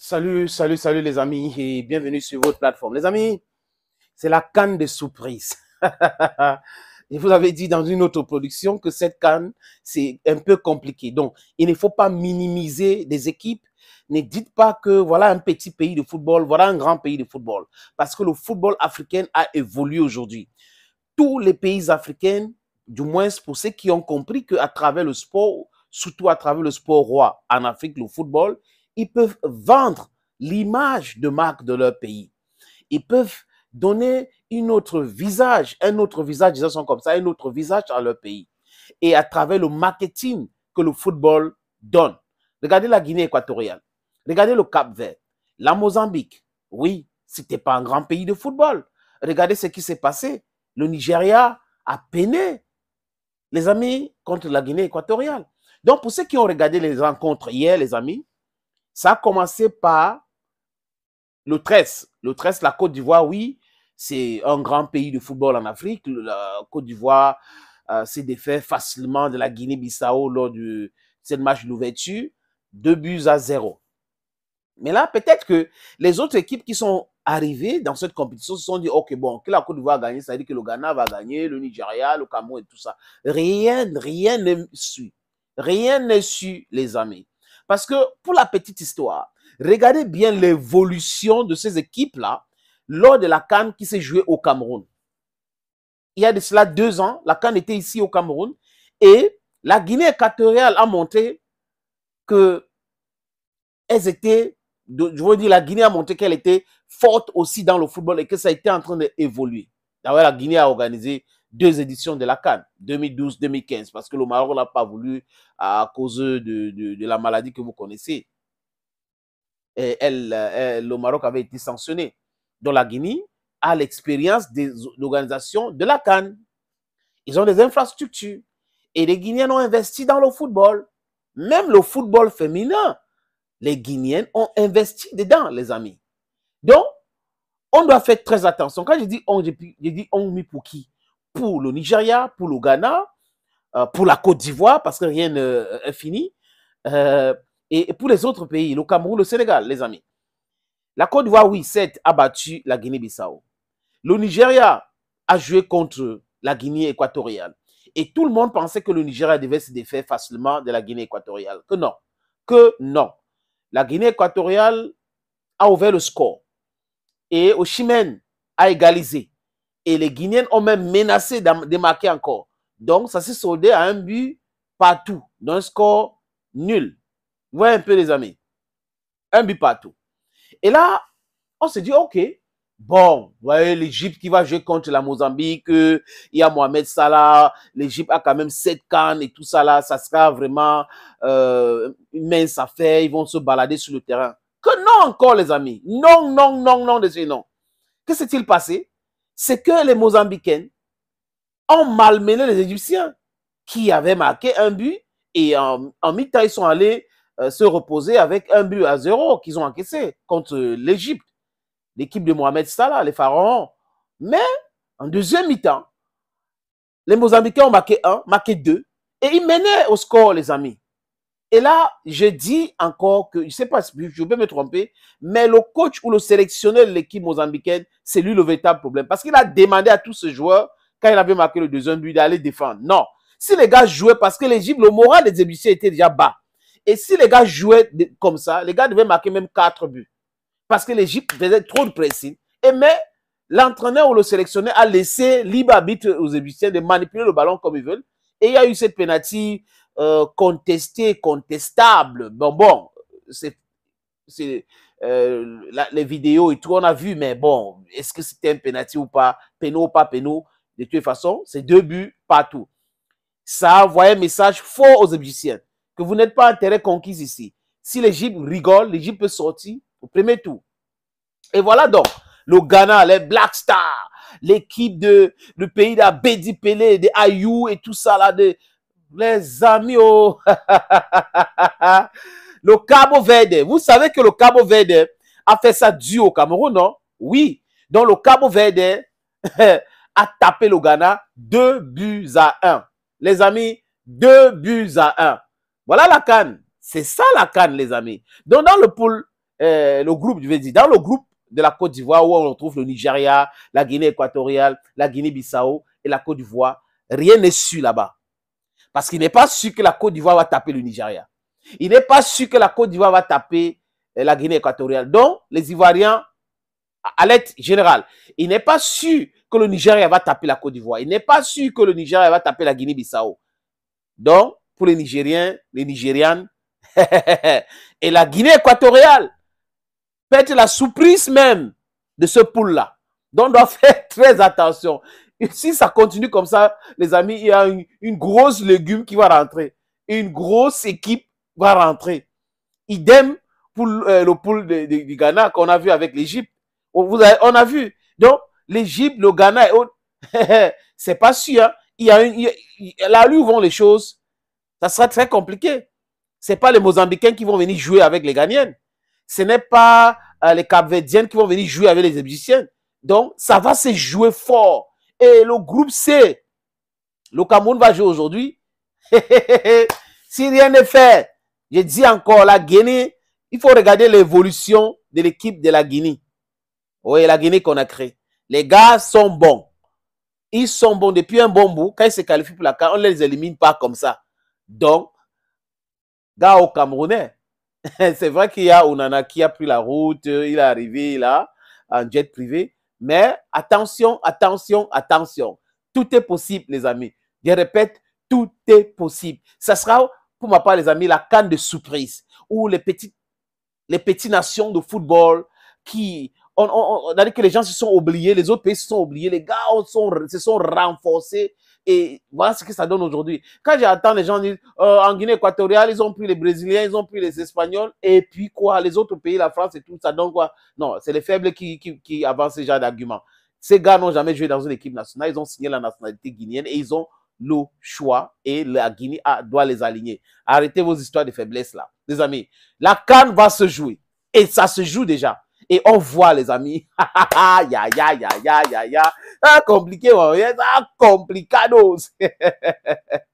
Salut, salut, salut les amis et bienvenue sur votre plateforme. Les amis, c'est la canne de surprise. Et vous avez dit dans une autre production que cette canne, c'est un peu compliqué. Donc, il ne faut pas minimiser des équipes. Ne dites pas que voilà un petit pays de football, voilà un grand pays de football. Parce que le football africain a évolué aujourd'hui. Tous les pays africains, du moins pour ceux qui ont compris qu'à travers le sport, surtout à travers le sport roi en Afrique, le football, ils peuvent vendre l'image de marque de leur pays. Ils peuvent donner une autre visage, un autre visage, disons sont comme ça, un autre visage à leur pays. Et à travers le marketing que le football donne. Regardez la Guinée équatoriale. Regardez le Cap Vert. La Mozambique. Oui, ce n'était pas un grand pays de football. Regardez ce qui s'est passé. Le Nigeria a peiné, les amis, contre la Guinée équatoriale. Donc, pour ceux qui ont regardé les rencontres hier, les amis, ça a commencé par le 13. Le 13, la Côte d'Ivoire, oui, c'est un grand pays de football en Afrique. La Côte d'Ivoire euh, s'est défait facilement de la Guinée-Bissau lors de cette match d'ouverture. Deux buts à zéro. Mais là, peut-être que les autres équipes qui sont arrivées dans cette compétition se sont dit, OK, bon, que la Côte d'Ivoire a gagné, ça veut dire que le Ghana va gagner, le Nigeria, le Cameroun et tout ça. Rien, rien ne suit. Rien n'est su, les amis. Parce que pour la petite histoire, regardez bien l'évolution de ces équipes-là lors de la Cannes qui s'est jouée au Cameroun. Il y a de cela deux ans, la Cannes était ici au Cameroun et la Guinée équatoriale a montré que elles étaient, je veux dire, la Guinée a montré qu'elle était forte aussi dans le football et que ça a été en train d'évoluer. D'ailleurs, la Guinée a organisé deux éditions de la Cannes, 2012-2015, parce que le Maroc n'a pas voulu à cause de, la maladie que vous connaissez. Et euh, le Maroc avait été sanctionné. Dans la Guinée a l'expérience des organisations de la Cannes. Ils ont des infrastructures. Et les Guinéens ont investi dans le football. Même le football féminin, les Guinéennes ont investi dedans, les amis. Donc, on doit faire très attention. Quand je dis on, je dis on, mais pour qui pour le Nigeria, pour le Ghana, euh, pour la Côte d'Ivoire, parce que rien n'est euh, fini, euh, et pour les autres pays, le Cameroun, le Sénégal, les amis. La Côte d'Ivoire, oui, s'est a battu la Guinée-Bissau. Le Nigeria a joué contre la Guinée équatoriale. Et tout le monde pensait que le Nigeria devait se défaire facilement de la Guinée équatoriale. Que non, que non. La Guinée équatoriale a ouvert le score et Oshimen a égalisé. Et les Guinéens ont même menacé de marquer encore. Donc, ça s'est soldé à un but partout, dans un score nul. Vous voyez un peu, les amis. Un but partout. Et là, on se dit, OK, bon, vous voyez l'Égypte qui va jouer contre la Mozambique, il y a Mohamed Salah, l'Égypte a quand même 7 cannes et tout ça là, ça sera vraiment euh, une mince affaire, ils vont se balader sur le terrain. Que non encore, les amis. Non, non, non, non, non. Que s'est-il passé c'est que les Mozambicains ont malmené les Égyptiens qui avaient marqué un but et en, mi-temps, ils sont allés euh, se reposer avec un but à zéro qu'ils ont encaissé contre euh, l'Égypte, l'équipe de Mohamed Salah, les pharaons. Mais en deuxième mi-temps, les Mozambicains ont marqué un, marqué deux et ils menaient au score, les amis. Et là, je dis encore que, je ne sais pas, si je vais me tromper, mais le coach ou le sélectionneur de l'équipe mozambicaine, c'est lui le véritable problème. Parce qu'il a demandé à tous ces joueurs, quand il avait marqué le deuxième but, d'aller défendre. Non. Si les gars jouaient, parce que l'Égypte, le moral des Égyptiens était déjà bas. Et si les gars jouaient comme ça, les gars devaient marquer même quatre buts. Parce que l'Égypte faisait trop de pression. Et mais, l'entraîneur ou le sélectionneur a laissé libre arbitre aux Égyptiens de manipuler le ballon comme ils veulent. Et il y a eu cette pénalité euh, contesté, contestable. Bon, bon, c'est euh, les vidéos et tout, on a vu, mais bon, est-ce que c'était un penalty ou pas, péno ou pas péno, de toute façon, c'est deux buts partout. Ça envoie un message fort aux Égyptiens, que vous n'êtes pas intérêt conquise ici. Si l'Égypte rigole, l'Égypte peut sortir au premier tour. Et voilà donc, le Ghana, les Black Stars, l'équipe de le pays d'Abedi Pelé, de Ayou et tout ça là, de les amis, oh. le Cabo Verde. Vous savez que le Cabo Verde a fait ça dû au Cameroun, non? Oui. Donc le Cabo Verde a tapé le Ghana deux buts à un. Les amis, deux buts à un. Voilà la canne. C'est ça la canne, les amis. Donc dans le pool, euh, le groupe, je vais dire, dans le groupe de la Côte d'Ivoire où on trouve le Nigeria, la Guinée équatoriale, la Guinée-Bissau et la Côte d'Ivoire, rien n'est su là-bas. Parce qu'il n'est pas sûr que la Côte d'Ivoire va taper le Nigeria. Il n'est pas sûr que la Côte d'Ivoire va taper eh, la Guinée équatoriale. Donc, les Ivoiriens, à l'aide générale, il n'est pas sûr que le Nigeria va taper la Côte d'Ivoire. Il n'est pas sûr que le Nigeria va taper la Guinée-Bissau. Donc, pour les Nigériens, les Nigérianes, et la Guinée équatoriale peut être la surprise même de ce poule là Donc, on doit faire très attention si ça continue comme ça, les amis, il y a une, grosse légume qui va rentrer. Une grosse équipe va rentrer. Idem pour euh, le pool du Ghana qu'on a vu avec l'Égypte. On, a vu. Donc, l'Égypte, le Ghana et autres, c'est pas sûr. Hein. Il y a là où vont les choses, ça sera très compliqué. Ce pas les Mozambicains qui vont venir jouer avec les Ghanéens. Ce n'est pas euh, les Capverdiennes qui vont venir jouer avec les Égyptiens. Donc, ça va se jouer fort et le groupe C, le Cameroun va jouer aujourd'hui. si rien n'est fait, je dis encore, la Guinée, il faut regarder l'évolution de l'équipe de la Guinée. Oui, la Guinée qu'on a créée. Les gars sont bons. Ils sont bons depuis un bon bout. Quand ils se qualifient pour la CAN, on ne les élimine pas comme ça. Donc, gars au Camerounais, c'est vrai qu'il y a Onana qui a pris la route, il est arrivé là en jet privé. Mais attention, attention, attention. Tout est possible, les amis. Je répète, tout est possible. Ça sera, pour ma part, les amis, la canne de surprise où les petites, les nations de football qui, on, on, on, a dit que les gens se sont oubliés, les autres pays se sont oubliés, les gars se sont renforcés et voilà ce que ça donne aujourd'hui. Quand j'entends les gens disent euh, en Guinée équatoriale, ils ont pris les Brésiliens, ils ont pris les Espagnols, et puis quoi, les autres pays, la France et tout, ça Donc quoi Non, c'est les faibles qui, avancent ce genre d'arguments. Ces gars n'ont jamais joué dans une équipe nationale, ils ont signé la nationalité guinéenne et ils ont le choix et la Guinée doit les aligner. Arrêtez vos histoires de faiblesse là, les amis. La canne va se jouer et ça se joue déjà. Et on voit les amis. Ha, ha, ha, ya, ya, ya, ya, ya, ya. Ah, compliqué, mon complicados.